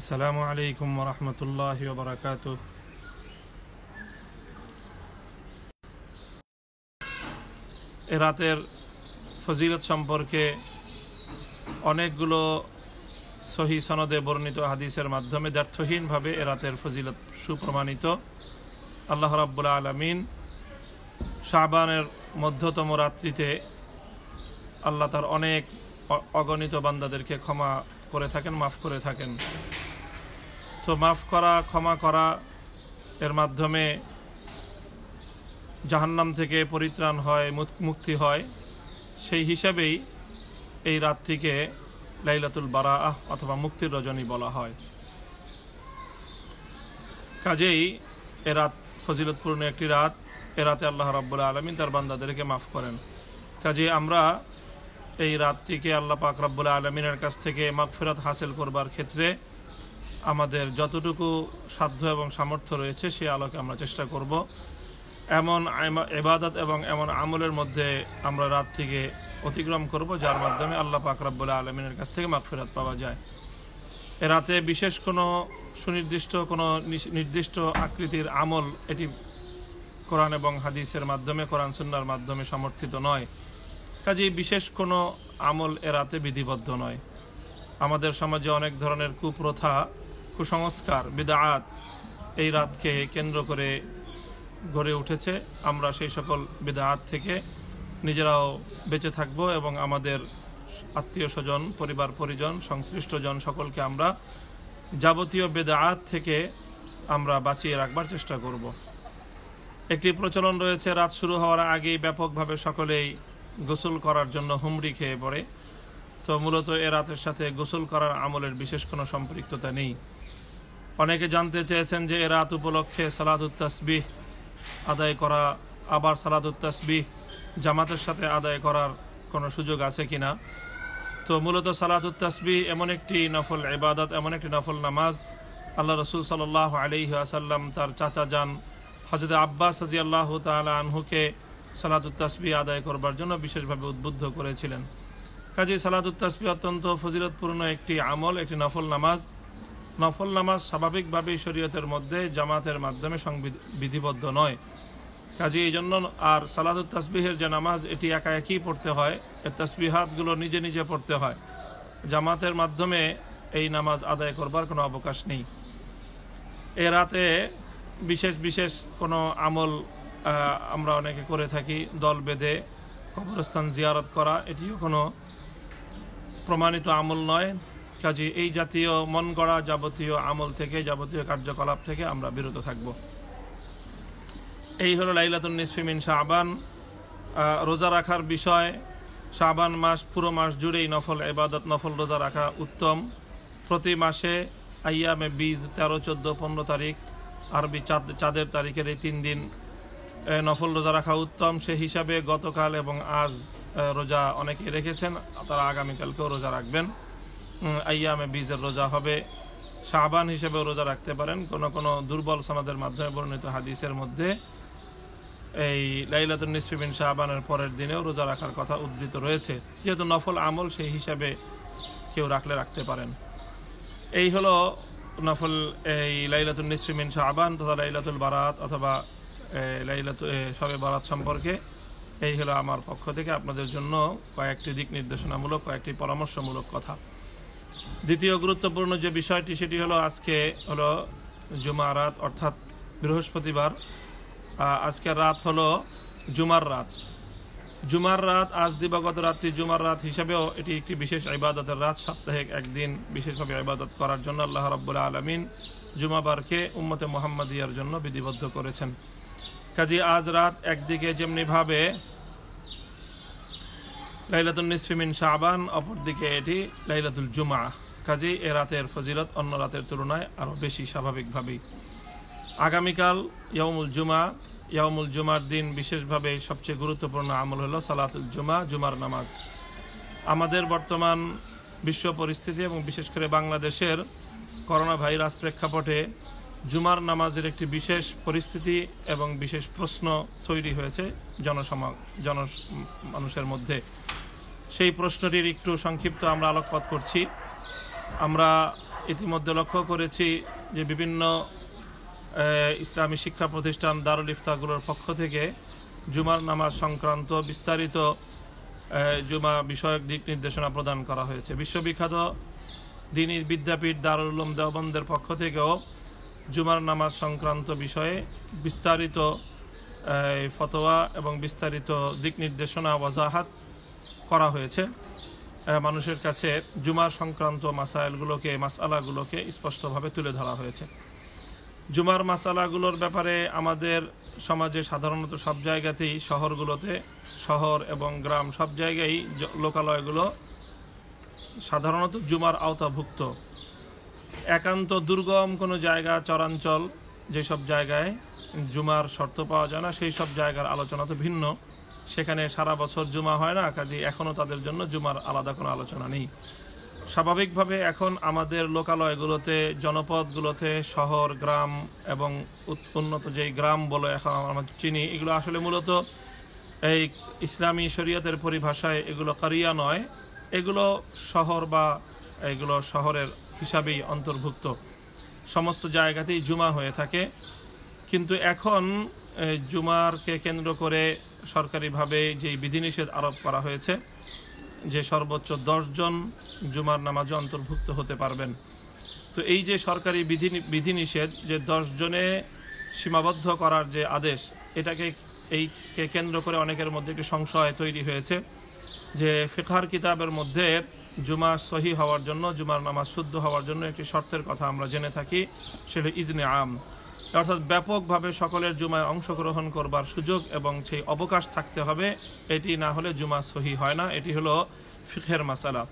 আসসালামু আলাইকুম রহমতুল্লাহ বারাকাত এ রাতের ফজিলত সম্পর্কে অনেকগুলো সহি সনদে বর্ণিত হাদিসের মাধ্যমে দ্ব্যর্থহীনভাবে এ রাতের ফজিলত সুপ্রমাণিত আল্লাহ রাবুল্লা আলমিন শাহবানের মধ্যতম রাত্রিতে আল্লাহ তার অনেক অগণিত বান্দাদেরকে ক্ষমা করে থাকেন মাফ করে থাকেন তো মাফ করা ক্ষমা করা এর মাধ্যমে জাহান্নাম থেকে পরিত্রাণ হয় মুক্তি হয় সেই হিসাবেই এই রাতটিকে লাইলাতুল বারা আহ অথবা মুক্তির রজনী বলা হয় কাজেই এ রাত ফজিলতপূর্ণ একটি রাত এ রাতে আল্লাহ রাবুল আলমিন তার বান্দাদেরকে মাফ করেন কাজে আমরা এই রাতটিকে আল্লাহ পাক রাবুল আলমিনের কাছ থেকে ফেরত হাসিল করবার ক্ষেত্রে আমাদের যতটুকু সাধ্য এবং সামর্থ্য রয়েছে সে আলোকে আমরা চেষ্টা করব এমন এবাদত এবং এমন আমলের মধ্যে আমরা রাত থেকে অতিক্রম করব যার মাধ্যমে আল্লাহ পাকরাবুল্লাহ আলমিনের কাছ থেকে মাগফিরাত পাওয়া যায় এ রাতে বিশেষ কোনো সুনির্দিষ্ট কোনো নির্দিষ্ট আকৃতির আমল এটি কোরআন এবং হাদিসের মাধ্যমে কোরআন সুন্নার মাধ্যমে সমর্থিত নয় কাজেই বিশেষ কোনো আমল এ রাতে বিধিবদ্ধ নয় আমাদের সমাজে অনেক ধরনের কুপ্রথা কুসংস্কার বেদাআত এই রাতকে কেন্দ্র করে গড়ে উঠেছে আমরা সেই সকল বেদাআত থেকে নিজেরাও বেঁচে থাকব এবং আমাদের আত্মীয় স্বজন পরিবার পরিজন সংশ্লিষ্টজন সকলকে আমরা যাবতীয় বেদাআত থেকে আমরা বাঁচিয়ে রাখবার চেষ্টা করব। একটি প্রচলন রয়েছে রাত শুরু হওয়ার আগেই ব্যাপকভাবে সকলেই গোসল করার জন্য হুমড়ি খেয়ে পড়ে তো মূলত এ রাতের সাথে গোসল করার আমলের বিশেষ কোনো সম্পৃক্ততা নেই অনেকে জানতে চেয়েছেন যে এ রাত উপলক্ষে সালাদ তসবিহ আদায় করা আবার সালাদ উত্তাসবি জামাতের সাথে আদায় করার কোনো সুযোগ আছে কি না তো মূলত সালাদ তসবিহ এমন একটি নফল ইবাদত এমন একটি নফল নামাজ আল্লাহ রসুল সাল আলি আসাল্লাম তার চাচা যান হজরত আব্বাস হাজি আল্লাহ তালা আনহুকে সালাদুত আদায় করবার জন্য বিশেষভাবে উদ্বুদ্ধ করেছিলেন কাজে সালাদ উত্তাসবি অত্যন্ত ফজিলতপূর্ণ একটি আমল একটি নফল নামাজ নফল নামাজ স্বাভাবিকভাবেই শরীয়তের মধ্যে জামাতের মাধ্যমে বিধিবদ্ধ নয় কাজে এই জন্য আর সালাদুল তাসবিহের যে নামাজ এটি একা একই পড়তে হয় এর তসবিহাতগুলো নিজে নিজে পড়তে হয় জামাতের মাধ্যমে এই নামাজ আদায় করবার কোনো অবকাশ নেই এ রাতে বিশেষ বিশেষ কোনো আমল আমরা অনেকে করে থাকি দল বেঁধে কবরস্থান জিয়ারত করা এটিও কোনো প্রমাণিত আমল নয় কাজে এই জাতীয় মন গড়া যাবতীয় আমল থেকে যাবতীয় কার্যকলাপ থেকে আমরা বিরত থাকব এই হলো লাইলাতুন নিসফিমিন শাহবান রোজা রাখার বিষয় শাহবান মাস পুরো মাস জুড়েই নফল এবাদত নফল রোজা রাখা উত্তম প্রতি মাসে আইয়ামে বীজ তেরো চোদ্দো পনেরো তারিখ আরবি চাঁদ চাঁদের তারিখের এই তিন দিন নফল রোজা রাখা উত্তম সে হিসাবে গতকাল এবং আজ রোজা অনেকে রেখেছেন তারা আগামীকালকেও রোজা রাখবেন আয়ামে বীজের রোজা হবে শাহবান হিসেবে রোজা রাখতে পারেন কোনো কোনো দুর্বল সনাদের মাধ্যমে বর্ণিত হাদিসের মধ্যে এই লাইলাতুল নিসফিবিন শাহবানের পরের দিনেও রোজা রাখার কথা উদ্ধৃত রয়েছে যেহেতু নফল আমল সেই হিসাবে কেউ রাখলে রাখতে পারেন এই হলো নফল এই লাইলাতুল নিসফিমিন শাহবান তথা লাইলাতুল বারাত অথবা লাইলাত সবে বারাত সম্পর্কে এই হলো আমার পক্ষ থেকে আপনাদের জন্য কয়েকটি দিক নির্দেশনামূলক কয়েকটি পরামর্শমূলক কথা দ্বিতীয় গুরুত্বপূর্ণ যে বিষয়টি সেটি হলো আজকে হলো জুমার রাত অর্থাৎ বৃহস্পতিবার আজকের রাত হলো জুমার রাত জুমার রাত আজ দিবাগত রাত্রি জুমার রাত হিসাবেও এটি একটি বিশেষ ইবাদতের রাত সাপ্তাহিক একদিন বিশেষভাবে ইবাদত করার জন্য আল্লাহ রাবুল্লাহ আলমিন জুমাবারকে উম্মতে মোহাম্মদিয়ার জন্য বিধিবদ্ধ করেছেন কাজী আজ রাত একদিকে যেমনিভাবে লাইলাতুল নিসফিমিন শাহবান অপরদিকে এটি লাইলাতুল জুমা কাজেই এ রাতের ফজিলত অন্য রাতের তুলনায় আরও বেশি স্বাভাবিকভাবেই আগামীকাল ইয়ামুল জুমা ইয়ামুল জুমার দিন বিশেষভাবে সবচেয়ে গুরুত্বপূর্ণ আমল হলো সালাতুল জুমা জুমার নামাজ আমাদের বর্তমান বিশ্ব পরিস্থিতি এবং বিশেষ করে বাংলাদেশের করোনা ভাইরাস প্রেক্ষাপটে জুমার নামাজের একটি বিশেষ পরিস্থিতি এবং বিশেষ প্রশ্ন তৈরি হয়েছে জনসম জন মানুষের মধ্যে সেই প্রশ্নটির একটু সংক্ষিপ্ত আমরা আলোকপাত করছি আমরা ইতিমধ্যে লক্ষ্য করেছি যে বিভিন্ন ইসলামী শিক্ষা প্রতিষ্ঠান দারুল ইফতাগুলোর পক্ষ থেকে জুমার নামাজ সংক্রান্ত বিস্তারিত জুমা বিষয়ক দিক নির্দেশনা প্রদান করা হয়েছে বিশ্ববিখ্যাত দিনী বিদ্যাপীঠ দারুলম উলুম দেওবন্দের পক্ষ থেকেও জুমার নামাজ সংক্রান্ত বিষয়ে বিস্তারিত ফতোয়া এবং বিস্তারিত দিক নির্দেশনা ওয়াজাহাত করা হয়েছে মানুষের কাছে জুমার সংক্রান্ত মাসাইলগুলোকে মাসালাগুলোকে স্পষ্টভাবে তুলে ধরা হয়েছে জুমার মাসালাগুলোর ব্যাপারে আমাদের সমাজে সাধারণত সব জায়গাতেই শহরগুলোতে শহর এবং গ্রাম সব জায়গায় লোকালয়গুলো সাধারণত জুমার আওতাভুক্ত একান্ত দুর্গম কোনো জায়গা চরাঞ্চল যেসব জায়গায় জুমার শর্ত পাওয়া যায় না সেই সব জায়গার আলোচনা তো ভিন্ন সেখানে সারা বছর জুমা হয় না কাজে এখনও তাদের জন্য জুমার আলাদা কোনো আলোচনা নেই স্বাভাবিকভাবে এখন আমাদের লোকালয়গুলোতে জনপদগুলোতে শহর গ্রাম এবং উন্নত যেই গ্রাম বলে এখন আমরা চিনি এগুলো আসলে মূলত এই ইসলামী শরীয়তের পরিভাষায় এগুলো কারিয়া নয় এগুলো শহর বা এগুলো শহরের হিসাবেই অন্তর্ভুক্ত সমস্ত জায়গাতেই জুমা হয়ে থাকে কিন্তু এখন জুমারকে কেন্দ্র করে সরকারিভাবে যে বিধিনিষেধ আরোপ করা হয়েছে যে সর্বোচ্চ দশজন জুমার নামাজে অন্তর্ভুক্ত হতে পারবেন তো এই যে সরকারি বিধি বিধিনিষেধ যে জনে সীমাবদ্ধ করার যে আদেশ এটাকে এইকে কেন্দ্র করে অনেকের মধ্যে একটি সংশয় তৈরি হয়েছে যে ফিখার কিতাবের মধ্যে জুমা সহি হওয়ার জন্য জুমার নামাজ শুদ্ধ হওয়ার জন্য একটি শর্তের কথা আমরা জেনে থাকি সেটা ইজনে আম অর্থাৎ ব্যাপকভাবে সকলের জুমায় অংশগ্রহণ করবার সুযোগ এবং সেই অবকাশ থাকতে হবে এটি না হলে জুমা সহি হয় না এটি হলো ফিখের মাসালা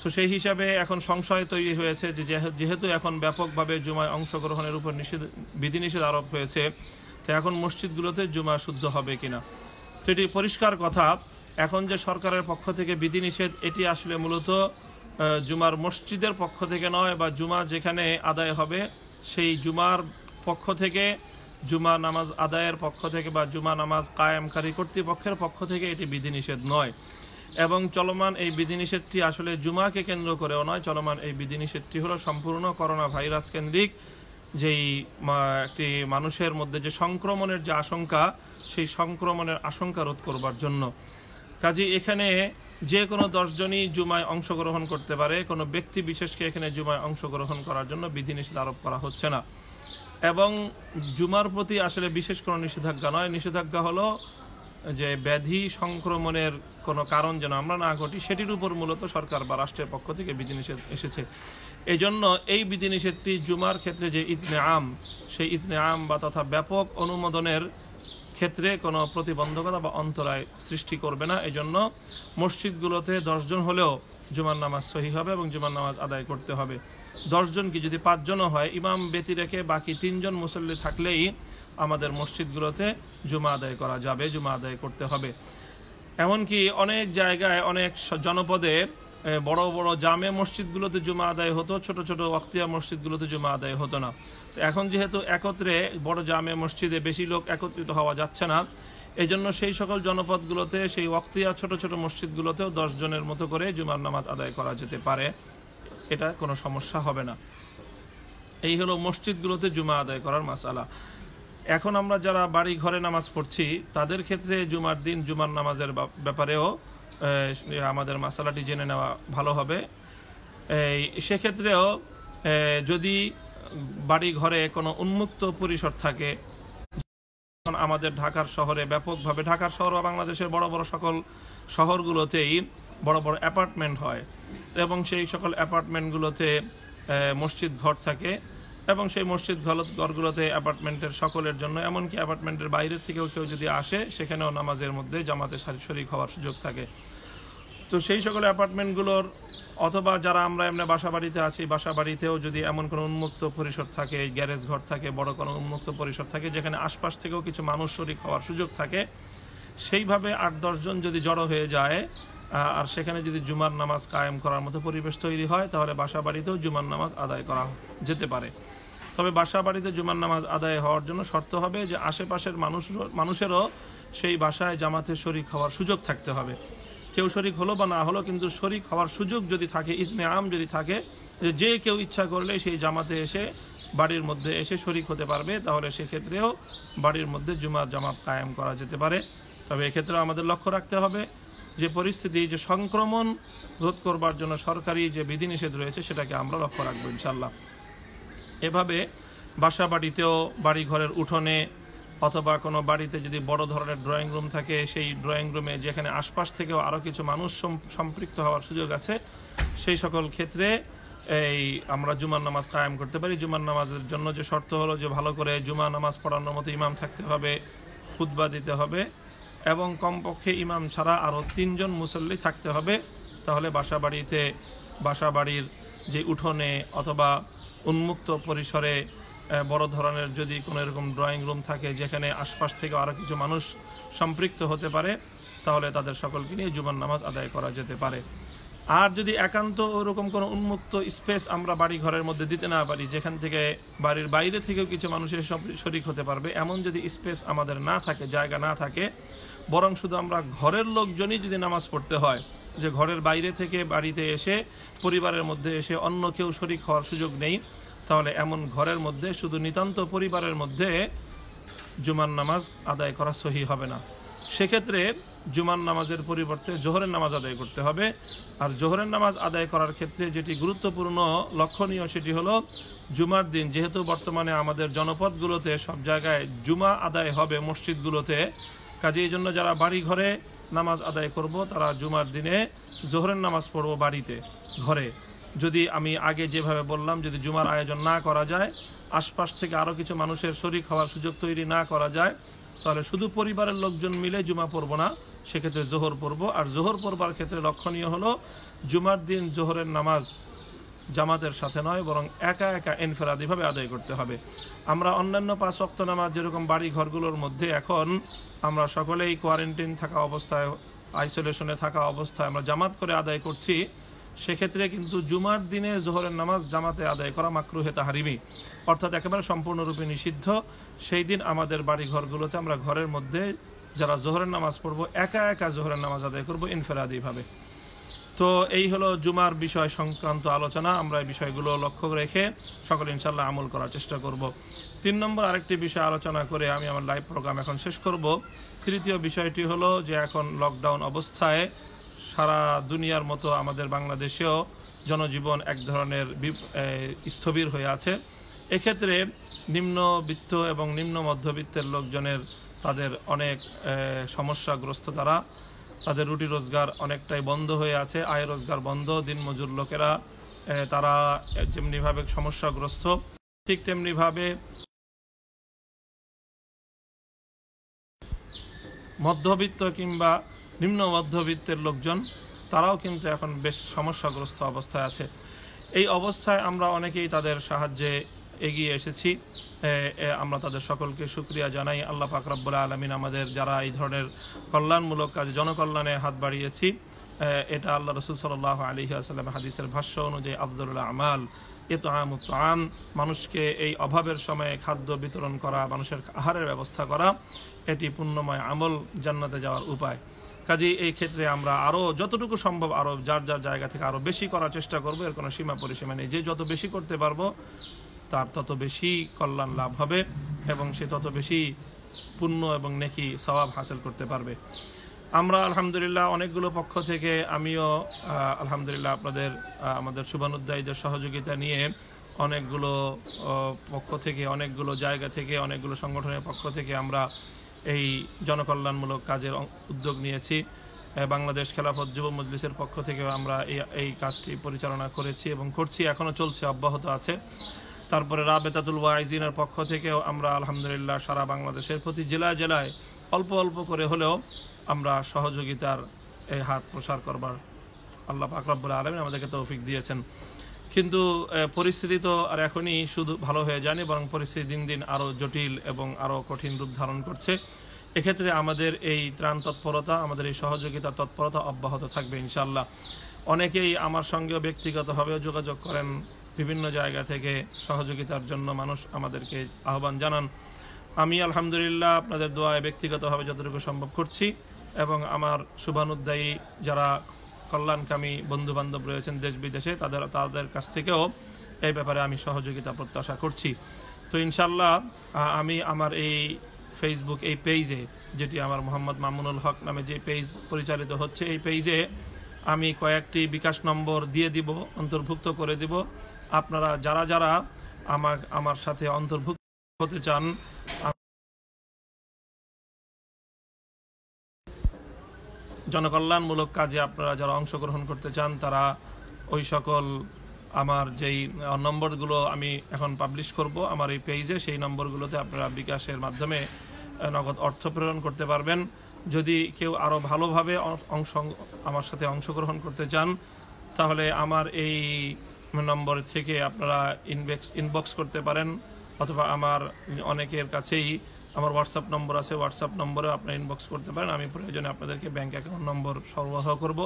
তো সেই হিসাবে এখন সংশয় তৈরি হয়েছে যে যেহেতু এখন ব্যাপকভাবে জুমায় অংশগ্রহণের উপর নিষেধ বিধিনিষেধ আরোপ হয়েছে তো এখন মসজিদগুলোতে জুমা শুদ্ধ হবে কিনা তো এটি পরিষ্কার কথা এখন যে সরকারের পক্ষ থেকে বিধিনিষেধ এটি আসলে মূলত জুমার মসজিদের পক্ষ থেকে নয় বা জুমা যেখানে আদায় হবে সেই জুমার পক্ষ থেকে জুমা নামাজ আদায়ের পক্ষ থেকে বা জুমা নামাজ কায়েমকারী কর্তৃপক্ষের পক্ষ থেকে এটি বিধিনিষেধ নয় এবং চলমান এই বিধিনিষেধটি আসলে জুমাকে কেন্দ্র করেও নয় চলমান এই বিধিনিষেধটি হলো সম্পূর্ণ করোনা ভাইরাস কেন্দ্রিক যেই একটি মানুষের মধ্যে যে সংক্রমণের যে আশঙ্কা সেই সংক্রমণের আশঙ্কা রোধ করবার জন্য কাজী এখানে যে কোনো দশজনই জুমায় অংশগ্রহণ করতে পারে কোনো ব্যক্তি বিশেষকে এখানে জুমায় অংশগ্রহণ করার জন্য বিধিনিষেধ আরোপ করা হচ্ছে না এবং জুমার প্রতি আসলে বিশেষ কোনো নিষেধাজ্ঞা নয় নিষেধাজ্ঞা হলো যে ব্যাধি সংক্রমণের কোনো কারণ যেন আমরা না ঘটি সেটির উপর মূলত সরকার বা রাষ্ট্রের পক্ষ থেকে বিধিনিষেধ এসেছে এই জন্য এই বিধিনিষেধটি জুমার ক্ষেত্রে যে ইজনে আম সেই ইজনে আম বা তথা ব্যাপক অনুমোদনের ক্ষেত্রে কোনো প্রতিবন্ধকতা বা অন্তরায় সৃষ্টি করবে না এই জন্য মসজিদগুলোতে দশজন হলেও জুমার নামাজ সহি হবে এবং জুমার নামাজ আদায় করতে হবে দশজন কি যদি পাঁচজনও হয় ইমাম ব্যতি রেখে বাকি তিনজন মুসল্লি থাকলেই আমাদের মসজিদগুলোতে জুমা আদায় করা যাবে জুমা আদায় করতে হবে এমনকি অনেক জায়গায় অনেক জনপদে বড় বড় জামে মসজিদগুলোতে জুমা আদায় হতো ছোট ছোট অক্তিয়া মসজিদগুলোতে জমা আদায় হতো না তো এখন যেহেতু একত্রে বড় জামে মসজিদে বেশি লোক একত্রিত হওয়া যাচ্ছে না এই জন্য সেই সকল জনপদগুলোতে সেই অক্তিয়া ছোট ছোট মসজিদগুলোতেও দশ জনের মতো করে জুমার নামাজ আদায় করা যেতে পারে এটা কোনো সমস্যা হবে না এই হলো মসজিদগুলোতে জুমা আদায় করার মাসালা এখন আমরা যারা বাড়ি ঘরে নামাজ পড়ছি তাদের ক্ষেত্রে জুমার দিন জুমার নামাজের ব্যাপারেও আমাদের মশালাটি জেনে নেওয়া ভালো হবে সেক্ষেত্রেও যদি বাড়ি ঘরে কোনো উন্মুক্ত পরিসর থাকে আমাদের ঢাকার শহরে ব্যাপকভাবে ঢাকার শহর বা বাংলাদেশের বড় বড় সকল শহরগুলোতেই বড় বড় অ্যাপার্টমেন্ট হয় এবং সেই সকল অ্যাপার্টমেন্টগুলোতে মসজিদ ঘর থাকে এবং সেই মসজিদ ঘরগুলোতে অ্যাপার্টমেন্টের সকলের জন্য এমনকি অ্যাপার্টমেন্টের বাইরে থেকেও কেউ যদি আসে সেখানেও নামাজের মধ্যে জামাতে শরিক হওয়ার সুযোগ থাকে তো সেই সকল অ্যাপার্টমেন্টগুলোর অথবা যারা আমরা এমনি বাসা বাড়িতে আছি বাসা বাড়িতেও যদি এমন কোনো উন্মুক্ত পরিসর থাকে গ্যারেজ ঘর থাকে বড় কোনো উন্মুক্ত পরিসর থাকে যেখানে আশপাশ থেকেও কিছু মানুষ শরিক হওয়ার সুযোগ থাকে সেইভাবে আট দশজন যদি জড়ো হয়ে যায় আর সেখানে যদি জুমার নামাজ কায়েম করার মতো পরিবেশ তৈরি হয় তাহলে বাসা বাড়িতেও জুমার নামাজ আদায় করা যেতে পারে তবে বাসা বাড়িতে জুমার নামাজ আদায় হওয়ার জন্য শর্ত হবে যে আশেপাশের মানুষ মানুষেরও সেই বাসায় জামাতে শরিক হওয়ার সুযোগ থাকতে হবে কেউ শরিক হলো বা না হলো কিন্তু শরিক হওয়ার সুযোগ যদি থাকে ইসনে আম যদি থাকে যে কেউ ইচ্ছা করলে সেই জামাতে এসে বাড়ির মধ্যে এসে শরিক হতে পারবে তাহলে সেক্ষেত্রেও বাড়ির মধ্যে জুমার জামাত কায়েম করা যেতে পারে তবে এক্ষেত্রে আমাদের লক্ষ্য রাখতে হবে যে পরিস্থিতি যে সংক্রমণ রোধ করবার জন্য সরকারি যে বিধিনিষেধ রয়েছে সেটাকে আমরা লক্ষ্য রাখবো ইনশাল্লাহ এভাবে বাসা বাড়িতেও বাড়িঘরের উঠোনে অথবা কোনো বাড়িতে যদি বড় ধরনের ড্রয়িং রুম থাকে সেই ড্রয়িং রুমে যেখানে আশপাশ থেকেও আরও কিছু মানুষ সম্পৃক্ত হওয়ার সুযোগ আছে সেই সকল ক্ষেত্রে এই আমরা জুমার নামাজ কায়েম করতে পারি জুমার নামাজের জন্য যে শর্ত হলো যে ভালো করে জুমা নামাজ পড়ানোর মতো ইমাম থাকতে হবে খুদ্া দিতে হবে এবং কমপক্ষে ইমাম ছাড়া আরও তিনজন মুসল্লি থাকতে হবে তাহলে বাসা বাড়িতে বাসা বাড়ির যে উঠোনে অথবা উন্মুক্ত পরিসরে বড় ধরনের যদি কোনো এরকম ড্রয়িং রুম থাকে যেখানে আশপাশ থেকে আরও কিছু মানুষ সম্পৃক্ত হতে পারে তাহলে তাদের সকলকে নিয়ে জুমার নামাজ আদায় করা যেতে পারে আর যদি একান্ত ওরকম কোনো উন্মুক্ত স্পেস আমরা বাড়ি ঘরের মধ্যে দিতে না পারি যেখান থেকে বাড়ির বাইরে থেকেও কিছু মানুষের শরিক হতে পারবে এমন যদি স্পেস আমাদের না থাকে জায়গা না থাকে বরং শুধু আমরা ঘরের লোকজনই যদি নামাজ পড়তে হয় যে ঘরের বাইরে থেকে বাড়িতে এসে পরিবারের মধ্যে এসে অন্য কেউ শরিক হওয়ার সুযোগ নেই তাহলে এমন ঘরের মধ্যে শুধু নিতান্ত পরিবারের মধ্যে জুমার নামাজ আদায় করা সহি হবে না সেক্ষেত্রে জুমার নামাজের পরিবর্তে জোহরের নামাজ আদায় করতে হবে আর জোহরের নামাজ আদায় করার ক্ষেত্রে যেটি গুরুত্বপূর্ণ লক্ষণীয় সেটি হলো জুমার দিন যেহেতু বর্তমানে আমাদের জনপদগুলোতে সব জায়গায় জুমা আদায় হবে মসজিদগুলোতে কাজে এই জন্য যারা বাড়ি ঘরে নামাজ আদায় করব তারা জুমার দিনে জোহরের নামাজ পড়ব বাড়িতে ঘরে যদি আমি আগে যেভাবে বললাম যদি জুমার আয়োজন না করা যায় আশপাশ থেকে আরও কিছু মানুষের শরিক হওয়ার সুযোগ তৈরি না করা যায় তাহলে শুধু পরিবারের লোকজন মিলে জুমা পড়ব না সেক্ষেত্রে জোহর পড়ব আর জোহর পড়বার ক্ষেত্রে লক্ষণীয় হলো জুমার দিন জোহরের নামাজ জামাতের সাথে নয় বরং একা একা এনফেরাদিভাবে আদায় করতে হবে আমরা অন্যান্য পাঁচ অক্ত নামাজ যেরকম বাড়ি ঘরগুলোর মধ্যে এখন আমরা সকলেই কোয়ারেন্টিন থাকা অবস্থায় আইসোলেশনে থাকা অবস্থায় আমরা জামাত করে আদায় করছি সেক্ষেত্রে কিন্তু জুমার দিনে জোহরের নামাজ জামাতে আদায় করা মাকরুহে তাহারিমি অর্থাৎ একেবারে সম্পূর্ণরূপে নিষিদ্ধ সেই দিন আমাদের বাড়ি ঘরগুলোতে আমরা ঘরের মধ্যে যারা জোহরের নামাজ পড়বো একা একা জোহরের নামাজ আদায় করবো ইনফেরাদিভাবে তো এই হলো জুমার বিষয় সংক্রান্ত আলোচনা আমরা এই বিষয়গুলো লক্ষ্য রেখে সকলে ইনশাল্লাহ আমল করার চেষ্টা করব। তিন নম্বর আরেকটি বিষয় আলোচনা করে আমি আমার লাইভ প্রোগ্রাম এখন শেষ করব তৃতীয় বিষয়টি হলো যে এখন লকডাউন অবস্থায় সারা দুনিয়ার মতো আমাদের বাংলাদেশেও জনজীবন এক ধরনের স্থবির হয়ে আছে এক্ষেত্রে নিম্নবিত্ত এবং নিম্ন মধ্যবিত্তের লোকজনের তাদের অনেক সমস্যাগ্রস্ত তারা তাদের রুটি রোজগার অনেকটাই বন্ধ হয়ে আছে আয় রোজগার বন্ধ দিনমজুর লোকেরা তারা যেমনিভাবে সমস্যাগ্রস্ত ঠিক তেমনিভাবে মধ্যবিত্ত কিংবা নিম্ন মধ্যবিত্তের লোকজন তারাও কিন্তু এখন বেশ সমস্যাগ্রস্ত অবস্থায় আছে এই অবস্থায় আমরা অনেকেই তাদের সাহায্যে এগিয়ে এসেছি আমরা তাদের সকলকে সুক্রিয়া জানাই আল্লাহ পাকরাবুল আলমিন আমাদের যারা এই ধরনের কল্যাণমূলক কাজে জনকল্যাণে হাত বাড়িয়েছি এটা আল্লাহ রসুল সাল্লাহ আলী আসালাম হাদিসের ভাষ্য অনুযায়ী আবদুল্লাহ আমাল এ এত আম মানুষকে এই অভাবের সময়ে খাদ্য বিতরণ করা মানুষের আহারের ব্যবস্থা করা এটি পুণ্যময় আমল জান্নাতে যাওয়ার উপায় কাজে এই ক্ষেত্রে আমরা আরও যতটুকু সম্ভব আরও যার যার জায়গা থেকে আরও বেশি করার চেষ্টা করব এর কোনো সীমা পরিসীমা নেই যে যত বেশি করতে পারবো তার তত বেশি কল্যাণ লাভ হবে এবং সে তত বেশি পুণ্য এবং নেকি স্বভাব হাসিল করতে পারবে আমরা আলহামদুলিল্লাহ অনেকগুলো পক্ষ থেকে আমিও আলহামদুলিল্লাহ আপনাদের আমাদের শুভানুদ্দায়ীদের সহযোগিতা নিয়ে অনেকগুলো পক্ষ থেকে অনেকগুলো জায়গা থেকে অনেকগুলো সংগঠনের পক্ষ থেকে আমরা এই জনকল্যাণমূলক কাজের উদ্যোগ নিয়েছি বাংলাদেশ খেলাফত যুব মজলিসের পক্ষ থেকে আমরা এই কাজটি পরিচালনা করেছি এবং করছি এখনও চলছে অব্যাহত আছে তারপরে রাবেতাতুল ওয়াইজিনের পক্ষ থেকেও আমরা আলহামদুলিল্লাহ সারা বাংলাদেশের প্রতি জেলায় জেলায় অল্প অল্প করে হলেও আমরা সহযোগিতার এই হাত প্রসার করবার আল্লাহ আকরাবুল আলমিন আমাদেরকে তৌফিক দিয়েছেন কিন্তু পরিস্থিতি তো আর এখনই শুধু ভালো হয়ে যায়নি বরং পরিস্থিতি দিন দিন আরও জটিল এবং আরও কঠিন রূপ ধারণ করছে এক্ষেত্রে আমাদের এই ত্রাণ তৎপরতা আমাদের এই সহযোগিতা তৎপরতা অব্যাহত থাকবে ইনশাল্লাহ অনেকেই আমার সঙ্গেও ব্যক্তিগতভাবেও যোগাযোগ করেন বিভিন্ন জায়গা থেকে সহযোগিতার জন্য মানুষ আমাদেরকে আহ্বান জানান আমি আলহামদুলিল্লাহ আপনাদের দোয়ায় ব্যক্তিগতভাবে যতটুকু সম্ভব করছি এবং আমার শুভানুদ্দায়ী যারা কল্যাণকামী বন্ধুবান্ধব রয়েছেন দেশ বিদেশে তাদের তাদের কাছ থেকেও এই ব্যাপারে আমি সহযোগিতা প্রত্যাশা করছি তো ইনশাল্লাহ আমি আমার এই ফেসবুক এই পেজে যেটি আমার মোহাম্মদ মামুনুল হক নামে যে পেজ পরিচালিত হচ্ছে এই পেজে আমি কয়েকটি বিকাশ নম্বর দিয়ে দিব অন্তর্ভুক্ত করে দিব আপনারা যারা যারা আমার আমার সাথে অন্তর্ভুক্ত হতে চান জনকল্যাণমূলক কাজে আপনারা যারা অংশগ্রহণ করতে চান তারা ওই সকল আমার যেই নম্বরগুলো আমি এখন পাবলিশ করব আমার এই পেজে সেই নম্বরগুলোতে আপনারা বিকাশের মাধ্যমে নগদ অর্থ প্রেরণ করতে পারবেন যদি কেউ আরও ভালোভাবে অংশ আমার সাথে অংশগ্রহণ করতে চান তাহলে আমার এই নম্বর থেকে আপনারা ইনবক্স ইনবক্স করতে পারেন অথবা আমার অনেকের কাছেই আমার হোয়াটসঅ্যাপ নম্বর আছে হোয়াটসঅ্যাপ নম্বরে আপনারা ইনবক্স করতে পারেন আমি প্রয়োজনে আপনাদেরকে ব্যাঙ্ক অ্যাকাউন্ট নম্বর সরবরাহ করব।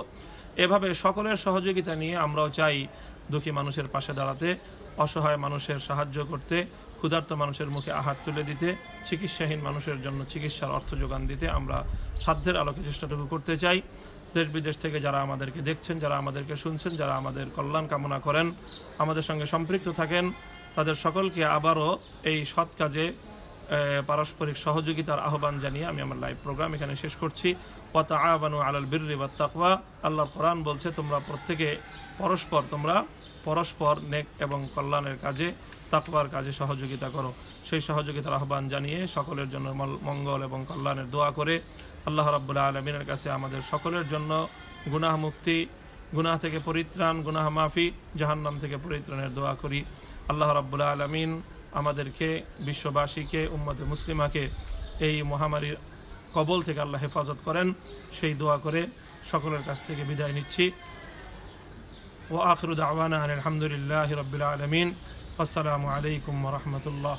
এভাবে সকলের সহযোগিতা নিয়ে আমরাও চাই দুঃখী মানুষের পাশে দাঁড়াতে অসহায় মানুষের সাহায্য করতে ক্ষুধার্ত মানুষের মুখে আহার তুলে দিতে চিকিৎসাহীন মানুষের জন্য চিকিৎসার অর্থ যোগান দিতে আমরা সাধ্যের আলোকে চেষ্টাটুকু করতে চাই দেশ বিদেশ থেকে যারা আমাদেরকে দেখছেন যারা আমাদেরকে শুনছেন যারা আমাদের কল্যাণ কামনা করেন আমাদের সঙ্গে সম্পৃক্ত থাকেন তাদের সকলকে আবারও এই সৎ কাজে পারস্পরিক সহযোগিতার আহ্বান জানিয়ে আমি আমার লাইভ প্রোগ্রাম এখানে শেষ করছি পতা আবানু আলাল বিরি বা তাকওয়া আল্লাহ কোরআন বলছে তোমরা প্রত্যেকে পরস্পর তোমরা পরস্পর নেক এবং কল্যাণের কাজে তাকওয়ার কাজে সহযোগিতা করো সেই সহযোগিতার আহ্বান জানিয়ে সকলের জন্য মঙ্গল এবং কল্যাণের দোয়া করে আল্লাহ রাবুল্লাহ আলমিনের কাছে আমাদের সকলের জন্য গুনাহ মুক্তি গুনাহ থেকে পরিত্রাণ গুনাহ মাফি জাহান্নাম থেকে পরিত্রাণের দোয়া করি আল্লাহ রাবুল্লাহ আলমিন আমাদেরকে বিশ্ববাসীকে উম্মদে মুসলিমাকে এই মহামারীর কবল থেকে আল্লাহ হেফাজত করেন সেই দোয়া করে সকলের কাছ থেকে বিদায় নিচ্ছি ও আখরুদ আওয়ানা আলহামদুলিল্লাহ রবিল আলমিন আসসালামু আলাইকুম রহমতুল্লাহ